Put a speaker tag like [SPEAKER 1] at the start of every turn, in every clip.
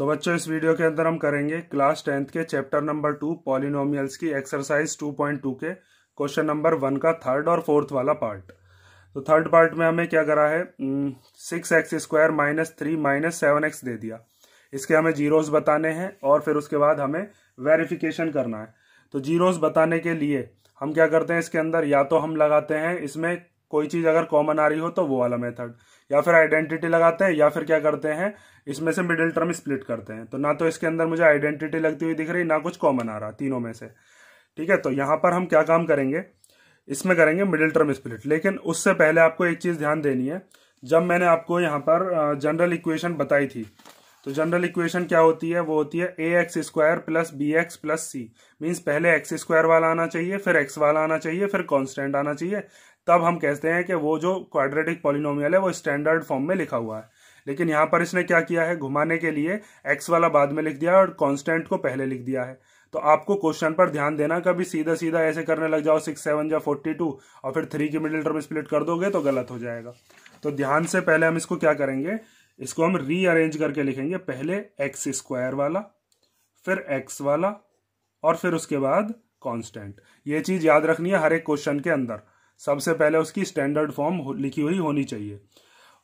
[SPEAKER 1] तो बच्चों इस वीडियो के अंदर हम करेंगे क्लास टेंथ के चैप्टर नंबर टू पॉलिनोमियल्स की एक्सरसाइज टू पॉइंट टू के क्वेश्चन नंबर वन का थर्ड और फोर्थ वाला पार्ट तो थर्ड पार्ट में हमें क्या करा है six x square minus three minus seven x दे दिया इसके हमें जीरोस बताने हैं और फिर उसके बाद हमें वेरिफिकेशन करना है तो जीरोस बताने के लिए हम क्या करते हैं इसके अंदर या तो हम लगाते हैं इसमें कोई चीज़ अगर कॉमन आ रही हो तो वो वाला मेथड या फिर आइडेंटिटी लगाते हैं या फिर क्या करते हैं इसमें से मिडिल टर्म स्प्लिट करते हैं तो ना तो इसके अंदर मुझे आइडेंटिटी लगती हुई दिख रही ना कुछ कॉमन आ रहा तीनों में से ठीक है तो यहाँ पर हम क्या काम करेंगे इसमें करेंगे मिडिल टर्म स्प्लिट लेकिन उससे पहले आपको एक चीज़ ध्यान देनी है जब मैंने आपको यहाँ पर जनरल इक्वेशन बताई थी तो जनरल इक्वेशन क्या होती है वो होती है a x square plus b x plus c means पहले एक्स स्क्वायर वाला आना चाहिए फिर एक्स वाला आना चाहिए फिर कॉन्स्टेंट आना चाहिए तब हम कहते हैं कि वो जो क्वाड्रेटिक पॉलिनोमियल है वो स्टैंडर्ड फॉर्म में लिखा हुआ है लेकिन यहां पर इसने क्या किया है घुमाने के लिए एक्स वाला बाद में लिख दिया और कॉन्स्टेंट को पहले लिख दिया है तो आपको क्वेश्चन पर ध्यान देना कभी सीधा सीधा ऐसे करने लग जाओ सिक्स सेवन या फोर्टी टू और फिर थ्री की मिडिल टर्म स्प्लिट कर दोगे तो गलत हो जाएगा तो ध्यान से पहले हम इसको क्या करेंगे इसको हम रीअरेंज करके लिखेंगे पहले एक्स स्क्वायर वाला फिर एक्स वाला और फिर उसके बाद कांस्टेंट ये चीज याद रखनी है हर एक क्वेश्चन के अंदर सबसे पहले उसकी स्टैंडर्ड फॉर्म लिखी हुई होनी चाहिए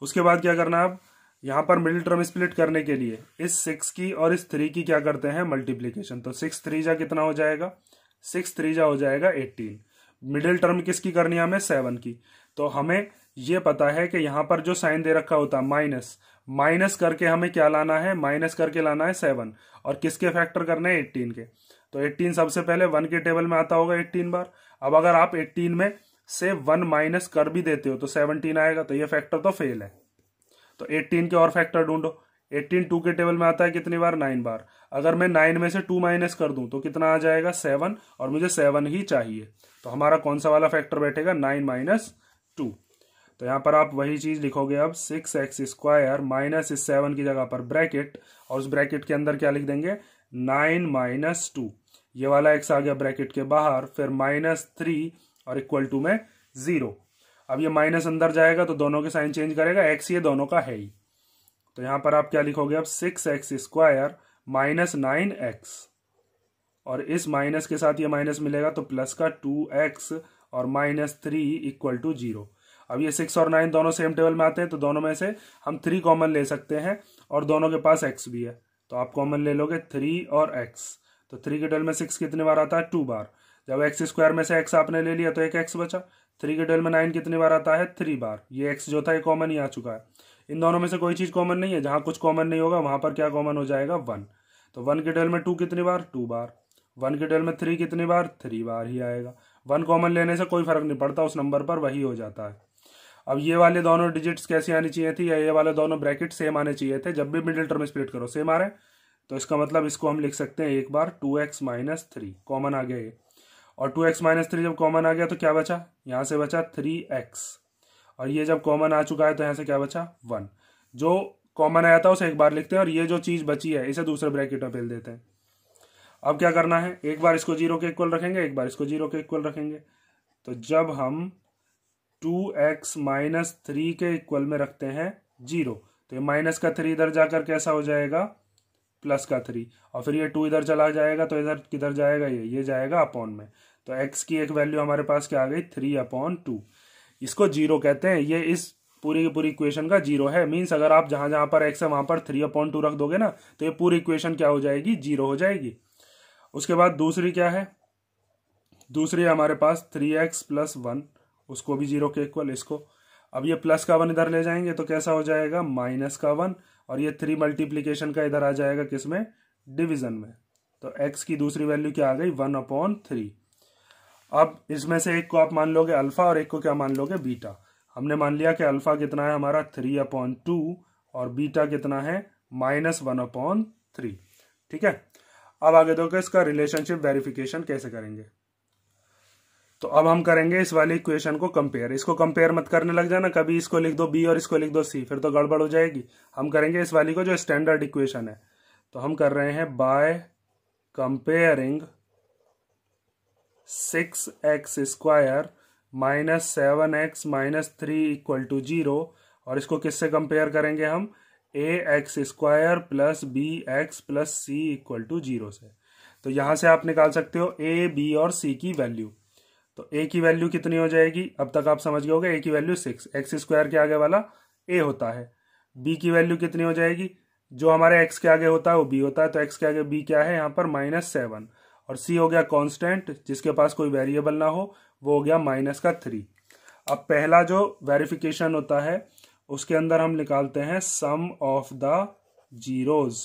[SPEAKER 1] उसके बाद क्या करना है आप यहाँ पर मिडिल टर्म स्प्लिट करने के लिए इस सिक्स की और इस थ्री की क्या करते हैं मल्टीप्लीकेशन तो सिक्स थ्री जा कितना हो जाएगा सिक्स थ्री जा हो जाएगा एट्टीन मिडिल टर्म किसकी करनी है हमें सेवन की तो हमें ये पता है कि यहाँ पर जो साइन दे रखा होता है माइनस माइनस करके हमें क्या लाना है माइनस करके लाना है सेवन और किसके फैक्टर करने हैं एट्टीन के तो एट्टीन सबसे पहले वन के टेबल में आता होगा एट्टीन बार अब अगर आप एट्टीन में से वन माइनस कर भी देते हो तो सेवनटीन आएगा तो ये फैक्टर तो फेल है तो एट्टीन के और फैक्टर ढूंढो एट्टीन टू के टेबल में आता है कितनी बार नाइन बार अगर मैं नाइन में से टू माइनस कर दूं तो कितना आ जाएगा सेवन और मुझे सेवन ही चाहिए तो हमारा कौन सा वाला फैक्टर बैठेगा नाइन माइनस टू तो यहां पर आप वही चीज लिखोगे अब सिक्स एक्स स्क्वायर माइनस इस सेवन की जगह पर ब्रैकेट और उस ब्रैकेट के अंदर क्या लिख देंगे नाइन माइनस टू ये वाला एक्स आ गया ब्रैकेट के बाहर फिर माइनस थ्री और इक्वल टू में जीरो अब ये माइनस अंदर जाएगा तो दोनों के साइन चेंज करेगा एक्स ये दोनों का है ही तो यहां पर आप क्या लिखोगे अब six x square minus nine x और इस माइनस के साथ ये माइनस मिलेगा तो प्लस का टू एक्स और minus three equal to zero अब ये सिक्स और नाइन दोनों सेम टेबल में आते हैं तो दोनों में से हम थ्री कॉमन ले सकते हैं और दोनों के पास एक्स भी है तो आप कॉमन ले लोगे थ्री और एक्स तो थ्री के टेबल में सिक्स कितने बार आता है टू बार जब एक्स स्क्वायर में से एक्स आपने ले लिया तो एक एक्स बचा थ्री के डेल में नाइन कितनी बार आता है थ्री बार ये एक्स जो था ये कॉमन ही आ चुका है इन दोनों में से कोई चीज़ कॉमन नहीं है जहाँ कुछ कॉमन नहीं होगा वहाँ पर क्या कॉमन हो जाएगा वन तो वन के डेल में टू कितनी बार टू बार वन के डेल में थ्री कितनी बार थ्री बार ही आएगा वन कॉमन लेने से कोई फर्क नहीं पड़ता उस नंबर पर वही हो जाता है अब ये वाले दोनों डिजिट्स कैसे आने चाहिए थी या ये वाले दोनों ब्रैकेट सेम आने चाहिए थे जब भी मिडिल टर्म स्प्लिट करो सेम आ रहे तो इसका मतलब इसको हम लिख सकते हैं एक बार two x minus three common आ गया ये और टू एक्स माइनस थ्री जब कॉमन आ गया तो क्या बचा यहां से बचा थ्री एक्स और ये जब कॉमन आ चुका है तो यहां से क्या बचा वन जो कॉमन आया था उसे एक बार लिखते हैं और ये जो चीज़ बची है इसे दूसरे ब्रैकेट में फेल देते हैं अब क्या करना है एक बार इसको जीरो के इक्वल रखेंगे एक बार इसको जीरो के इक्वल रखेंगे तो जब हम टू एक्स माइनस थ्री के इक्वल में रखते हैं जीरो तो ये माइनस का थ्री इधर जाकर कैसा हो जाएगा प्लस का थ्री और फिर ये टू इधर चला जाएगा तो इधर किधर जाएगा ये ये जाएगा अपॉन में तो एक्स की एक वैल्यू हमारे पास क्या आ गई थ्री अपॉन टू इसको जीरो कहते हैं ये इस पूरी की पूरी इक्वेशन का जीरो है मीन्स अगर आप जहां जहां पर एक्स है वहां पर थ्री अपॉन टू रख दोगे ना तो ये पूरी इक्वेशन क्या हो जाएगी जीरो हो जाएगी उसके बाद दूसरी क्या है दूसरी हमारे पास थ्री एक्स प्लस वन उसको भी जीरो के इक्वल इसको अब ये प्लस का वन इधर ले जाएंगे तो कैसा हो जाएगा माइनस का वन और ये थ्री मल्टीप्लीकेशन का इधर आ जाएगा किस में डिविजन में तो एक्स की दूसरी वैल्यू क्या आ गई वन अपॉन थ्री अब इसमें से एक को आप मान लोगे अल्फा और एक को क्या मान लोगे बीटा हमने मान लिया कि अल्फा कितना है हमारा थ्री अपॉन टू और बीटा कितना है माइनस वन अपॉन थ्री ठीक है अब आगे देखो इसका रिलेशनशिप वेरिफिकेशन कैसे करेंगे तो अब हम करेंगे इस वाले इक्वेशन को कंपेयर इसको कंपेयर मत करने लग जाना कभी इसको लिख दो बी और इसको लिख दो सी फिर तो गड़बड़ हो जाएगी हम करेंगे इस वाली को जो स्टैंडर्ड इक्वेशन है तो हम कर रहे हैं by comparing six x square minus seven x minus three equal to zero और इसको किससे कंपेयर करेंगे हम a x square plus b x plus c equal to zero से तो यहां से आप निकाल सकते हो ए बी और सी की वैल्यू तो ए की वैल्यू कितनी हो जाएगी अब तक आप समझ गए होगा ए की वैल्यू सिक्स एक्स स्क्वायर के आगे वाला ए होता है बी की वैल्यू कितनी हो जाएगी जो हमारे एक्स के आगे होता है वो बी होता है तो एक्स के आगे बी क्या है यहाँ पर माइनस सेवन और सी हो गया कांस्टेंट जिसके पास कोई वेरिएबल ना हो वो हो गया माइनस का थ्री अब पहला जो वेरिफिकेशन होता है उसके अंदर हम निकालते हैं सम ऑफ द जीरोज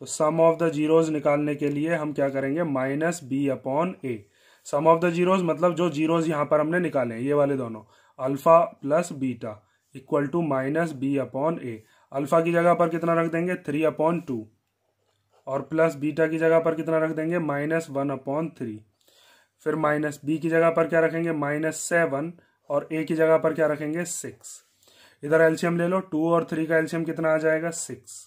[SPEAKER 1] तो सम ऑफ द जीरोज निकालने के लिए हम क्या करेंगे minus b upon a sum of the zeros मतलब जो जीरोज यहां पर हमने निकाले ये वाले दोनों alpha plus beta equal to minus b upon a alpha की जगह पर कितना रख देंगे थ्री अपॉन टू और प्लस बीटा की जगह पर कितना रख देंगे माइनस वन अपॉन थ्री फिर माइनस बी की जगह पर क्या रखेंगे माइनस सेवन और ए की जगह पर क्या रखेंगे सिक्स इधर एल्शियम ले लो टू और थ्री का एल्शियम कितना आ जाएगा सिक्स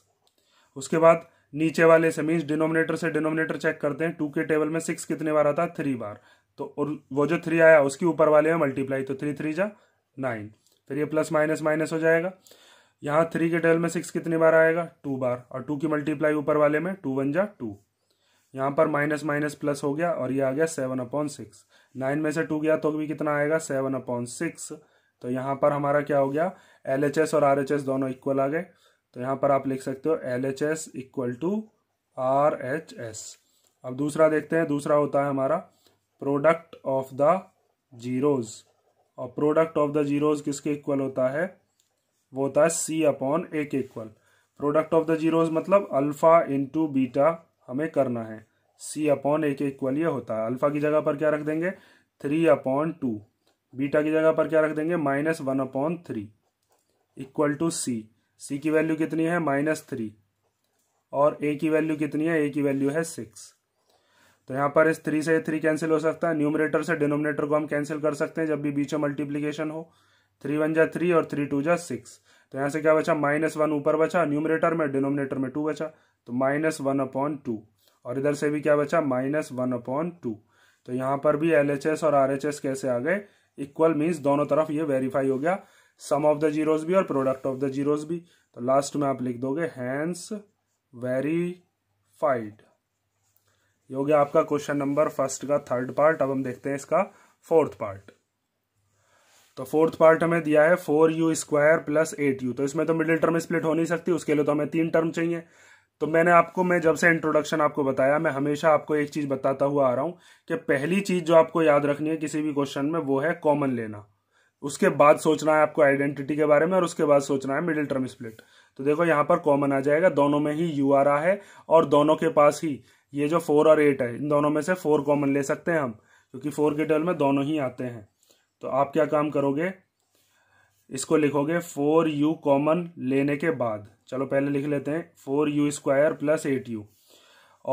[SPEAKER 1] उसके बाद नीचे वाले से मीन्स डिनोमिनेटर से डिनोमिनेटर चेक करते हैं टू के टेबल में सिक्स कितने बार आता है थ्री बार तो और वो जो थ्री आया उसके ऊपर वाले में मल्टीप्लाई तो थ्री थ्री जा नाइन फिर ये प्लस माइनस माइनस हो जाएगा यहाँ थ्री के टेबल में सिक्स कितनी बार आएगा टू बार और टू की मल्टीप्लाई ऊपर वाले में टू वन जा टू यहाँ पर माइनस माइनस प्लस हो गया और ये आ गया सेवन अपॉन सिक्स नाइन में से टू गया तो भी कितना आएगा सेवन अपॉन सिक्स तो यहाँ पर हमारा क्या हो गया एल और आर दोनों इक्वल आ गए तो यहाँ पर आप लिख सकते हो L H S equal to R H S अब दूसरा देखते हैं दूसरा होता है हमारा प्रोडक्ट ऑफ द जीरोज़ और प्रोडक्ट ऑफ द जीरोज़ किसके इक्वल होता है वो होता है सी अपॉन ए के equal product of the zeros मतलब अल्फ़ा इंटू बीटा हमें करना है सी अपॉन ए के इक्वल ये होता है अल्फ़ा की जगह पर क्या रख देंगे थ्री अपॉन टू बीटा की जगह पर क्या रख देंगे minus one upon three equal to c c की वैल्यू कितनी है माइनस थ्री और ए की वैल्यू कितनी है ए की वैल्यू है सिक्स तो यहाँ पर इस थ्री से थ्री कैंसिल हो सकता है न्यूमरेटर से डिनोमिनेटर को हम कैंसिल कर सकते हैं जब भी बीच में मल्टीप्लीकेशन हो थ्री वन जा थ्री और थ्री टू जा सिक्स तो यहाँ से क्या बचा माइनस वन ऊपर बचा न्यूमरेटर में डिनोमिनेटर में टू बचा तो माइनस वन अपॉन टू और इधर से भी क्या बचा माइनस वन अपॉन टू तो यहाँ पर भी एल और आर कैसे आ गए इक्वल मीन्स दोनों तरफ ये वेरीफाई हो गया सम ऑफ द जीरोज भी और प्रोडक्ट ऑफ द जीरोज भी तो लास्ट में आप लिख दोगे हैंस वेरीफाइड ये हो गया आपका क्वेश्चन नंबर फर्स्ट का थर्ड पार्ट अब हम देखते हैं इसका फोर्थ पार्ट तो फोर्थ पार्ट हमें दिया है four u square plus eight u तो इसमें तो मिडिल टर्म स्प्लिट हो नहीं सकती उसके लिए तो हमें तीन टर्म चाहिए तो मैंने आपको मैं जब से इंट्रोडक्शन आपको बताया मैं हमेशा आपको एक चीज बताता हुआ आ रहा हूं कि पहली चीज जो आपको याद रखनी है किसी भी क्वेश्चन में वो है कॉमन लेना उसके बाद सोचना है आपको आइडेंटिटी के बारे में और उसके बाद सोचना है मिडिल टर्म स्प्लिट तो देखो यहाँ पर कॉमन आ जाएगा दोनों में ही यू आ रहा है और दोनों के पास ही ये जो फोर और एट है इन दोनों में से फोर कॉमन ले सकते हैं हम क्योंकि फोर के टर्म में दोनों ही आते हैं तो आप क्या काम करोगे इसको लिखोगे फोर यू कॉमन लेने के बाद चलो पहले लिख लेते हैं four u square plus eight u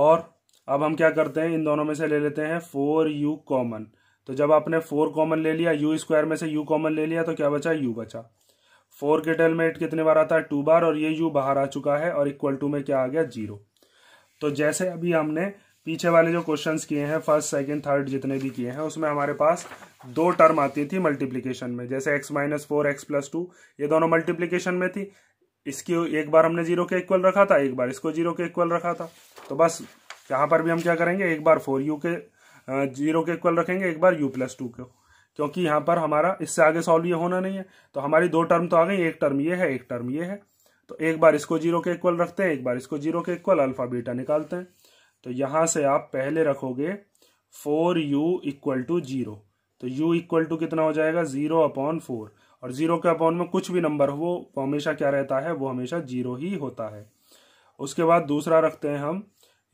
[SPEAKER 1] और अब हम क्या करते हैं इन दोनों में से ले लेते हैं फोर यू कॉमन तो जब आपने फोर कॉमन ले लिया यू स्क्वायर में से यू कॉमन ले लिया तो क्या बचा यू बचा फोर के टेल में एट कितने बार आता है टू बार और ये यू बाहर आ चुका है और इक्वल टू में क्या आ गया जीरो तो जैसे अभी हमने पीछे वाले जो क्वेश्चन किए हैं फर्स्ट सेकेंड थर्ड जितने भी किए हैं उसमें हमारे पास दो टर्म आती थी मल्टीप्लीकेशन में जैसे x minus four x plus two ये दोनों मल्टीप्लीकेशन में थी इसकी एक बार हमने जीरो के इक्वल रखा था एक बार इसको जीरो के इक्वल रखा था तो बस यहाँ पर भी हम क्या करेंगे एक बार फोर यू के जीरो के इक्वल रखेंगे एक बार यू प्लस टू को क्योंकि यहाँ पर हमारा इससे आगे सॉल्व ये होना नहीं है तो हमारी दो टर्म तो आ गई एक टर्म ये है एक टर्म ये है तो एक बार इसको जीरो के इक्वल रखते हैं एक बार इसको जीरो के इक्वल अल्फा बीटा निकालते हैं तो यहाँ से आप पहले रखोगे four u equal to zero तो u इक्वल टू कितना हो जाएगा जीरो अपॉन फोर और जीरो के अपॉन में कुछ भी नंबर हो वो हमेशा क्या रहता है वो हमेशा जीरो ही होता है उसके बाद दूसरा रखते हैं हम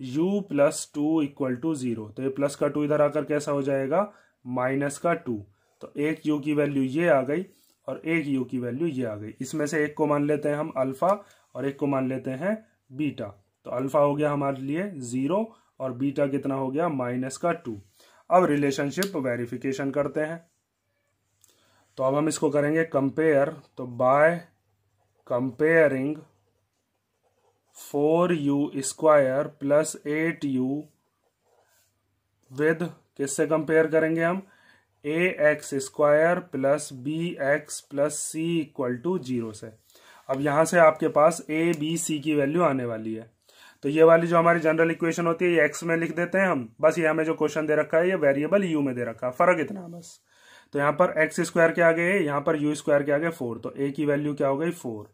[SPEAKER 1] u plus two equal to zero तो ये प्लस का टू इधर आकर कैसा हो जाएगा माइनस का टू तो एक u की वैल्यू ये आ गई और एक u की वैल्यू ये आ गई इसमें से एक को मान लेते हैं हम अल्फा और एक को मान लेते हैं बीटा तो अल्फा हो गया हमारे लिए जीरो और बीटा कितना हो गया माइनस का टू अब रिलेशनशिप वेरिफिकेशन करते हैं तो अब हम इसको करेंगे कंपेयर तो by comparing four u square plus eight u with किससे कंपेयर करेंगे हम a x square plus b x plus c equal to zero से अब यहां से आपके पास ए बी सी की वैल्यू आने वाली है तो ये वाली जो हमारी जनरल इक्वेशन होती है ये एक्स में लिख देते हैं हम बस ये हमें जो क्वेश्चन दे रखा है ये वेरिएबल यू में दे रखा है फर्क इतना बस तो यहां पर एक्स स्क्वायर के आगे यहां पर यू स्क्वायर के आगे फोर तो ए की वैल्यू क्या हो गई फोर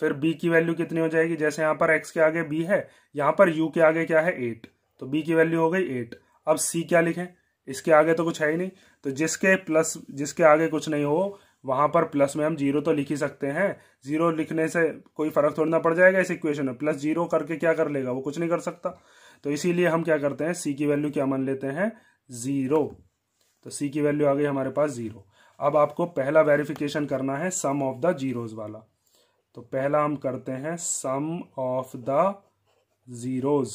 [SPEAKER 1] फिर बी की वैल्यू कितनी हो जाएगी जैसे यहां पर एक्स के आगे बी है यहां पर यू के आगे क्या है एट तो बी की वैल्यू हो गई एट अब सी क्या लिखें इसके आगे तो कुछ है ही नहीं तो जिसके प्लस जिसके आगे कुछ नहीं हो वहां पर प्लस में हम जीरो तो लिख ही सकते हैं जीरो लिखने से कोई फर्क थोड़ी ना पड़ जाएगा इस इक्वेशन में प्लस जीरो करके क्या कर लेगा वो कुछ नहीं कर सकता तो इसीलिए हम क्या करते हैं सी की वैल्यू क्या मान लेते हैं जीरो तो सी की वैल्यू आ गई हमारे पास जीरो अब आपको पहला वेरिफिकेशन करना है सम ऑफ द जीरोज वाला तो पहला हम करते हैं sum of the zeros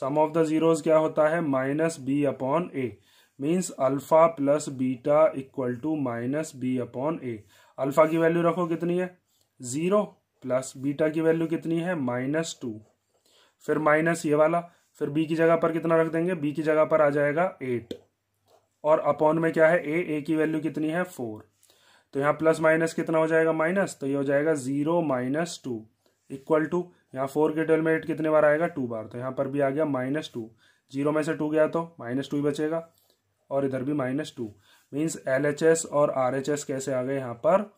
[SPEAKER 1] sum of the zeros क्या होता है minus b upon a means alpha plus beta equal to minus b upon a alpha की वैल्यू रखो कितनी है ज़ीरो प्लस बीटा की वैल्यू कितनी है माइनस टू फिर माइनस ये वाला फिर बी की जगह पर कितना रख देंगे बी की जगह पर आ जाएगा एट और अपॉन में क्या है ए ए की वैल्यू कितनी है फोर तो यहाँ प्लस माइनस कितना हो जाएगा माइनस तो ये हो जाएगा zero minus two equal to यहाँ फोर के ट्वेल्व में एट कितने बार आएगा टू बार तो यहाँ पर भी आ गया माइनस टू जीरो में से टू गया तो माइनस टू ही बचेगा और इधर भी minus two means L H S और आर एच एस कैसे आ गए यहाँ पर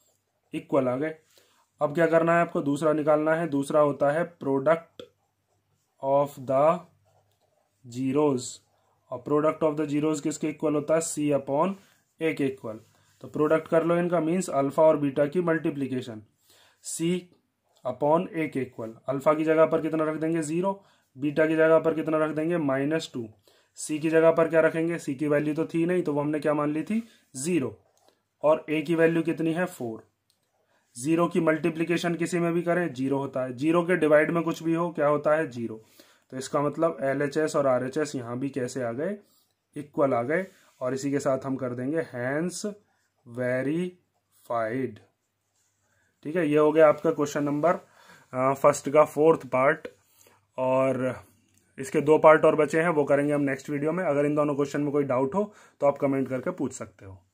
[SPEAKER 1] इक्वल आ गए अब क्या करना है आपको दूसरा निकालना है दूसरा होता है प्रोडक्ट ऑफ द जीरोज़ और प्रोडक्ट ऑफ द जीरोज़ किसके इक्वल होता है सी अपॉन ए के इक्वल तो प्रोडक्ट कर लो इनका मीन्स अल्फा और बीटा की मल्टीप्लीकेशन सी अपॉन एक इक्वल अल्फा की जगह पर कितना रख देंगे जीरो बीटा की जगह पर कितना रख देंगे माइनस टू सी की जगह पर क्या रखेंगे सी की वैल्यू तो थी नहीं तो वो हमने क्या मान ली थी जीरो और ए की वैल्यू कितनी है फोर जीरो की मल्टीप्लीकेशन किसी में भी करें जीरो होता है जीरो के डिवाइड में कुछ भी हो क्या होता है जीरो तो इसका मतलब एल एच एस और आर एच एस भी कैसे आ गए इक्वल आ गए और इसी के साथ हम कर देंगे हैंस वेरीफाइड ठीक है ये हो गया आपका क्वेश्चन नंबर फर्स्ट का फोर्थ पार्ट और इसके दो पार्ट और बचे हैं वो करेंगे हम नेक्स्ट वीडियो में अगर इन दोनों क्वेश्चन में कोई डाउट हो तो आप कमेंट करके पूछ सकते हो